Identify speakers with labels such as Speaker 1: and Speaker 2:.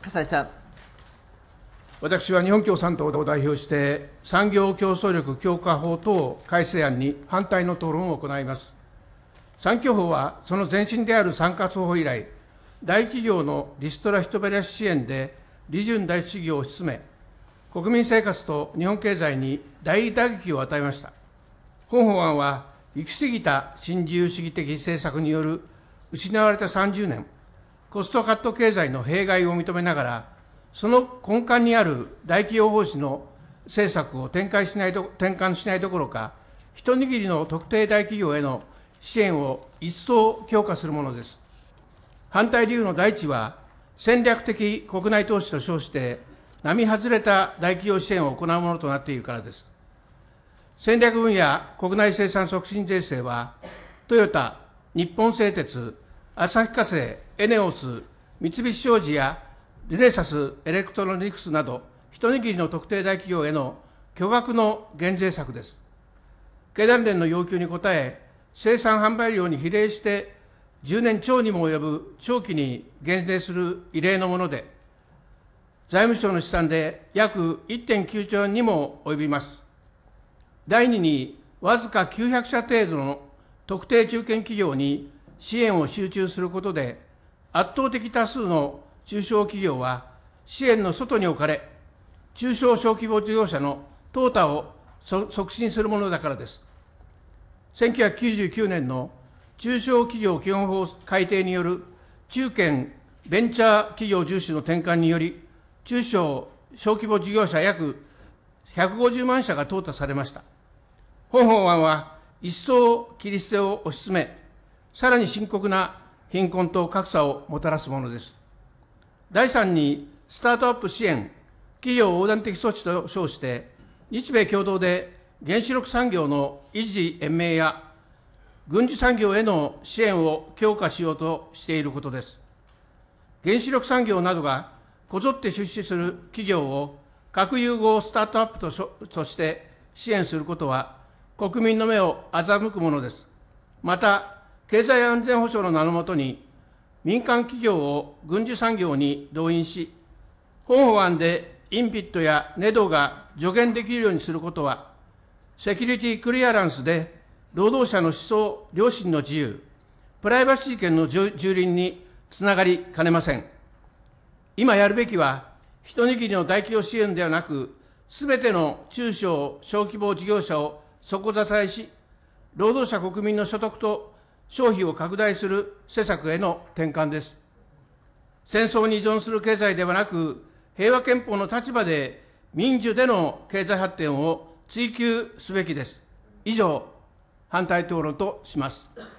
Speaker 1: 笠井さん。私は日本共産党を代表して、産業競争力強化法等改正案に反対の討論を行います。産業法は、その前身である参加方法以来、大企業のリストラ・人減らし支援で、利潤大事主義を推し進め、国民生活と日本経済に大打撃を与えました。本法案は、行き過ぎた新自由主義的政策による失われた30年、コストカット経済の弊害を認めながら、その根幹にある大企業防止の政策を展開しないど転換しないどころか、一握りの特定大企業への支援を一層強化するものです。反対理由の第一は、戦略的国内投資と称して、並外れた大企業支援を行うものとなっているからです。戦略分野国内生産促進税制は、トヨタ、日本製鉄、旭化成、エネオス、三菱商事やルネサス、エレクトロニクスなど、一握りの特定大企業への巨額の減税策です。経団連の要求に応え、生産販売量に比例して、10年超にも及ぶ長期に減税する異例のもので、財務省の試算で約1.9兆円にも及びます。第2に、わずか900社程度の特定中堅企業に支援を集中することで、圧倒的多数の中小企業は支援の外に置かれ、中小小規模事業者の淘汰を促進するものだからです。1999年の中小企業基本法改定による中堅ベンチャー企業重視の転換により、中小小規模事業者約150万社が淘汰されました。本法案は一層切り捨てを推し進め、さらに深刻な貧困と格差をもたらすものです。第3に、スタートアップ支援、企業横断的措置と称して、日米共同で原子力産業の維持延命や軍事産業への支援を強化しようとしていることです。原子力産業などがこぞって出資する企業を核融合スタートアップとしとして支援することは国民の目を欺くものです。また、経済安全保障の名のもとに、民間企業を軍事産業に動員し、本法案でインピットやネドが助言できるようにすることは、セキュリティクリアランスで労働者の思想、良心の自由、プライバシー権の蹂躙につながりかねません。今やるべきは、一握りの大企業支援ではなく、すべての中小・小規模事業者を底支えし、労働者国民の所得と消費を拡大する施策への転換です。戦争に依存する経済ではなく、平和憲法の立場で民主での経済発展を追求すべきです。以上、反対討論とします。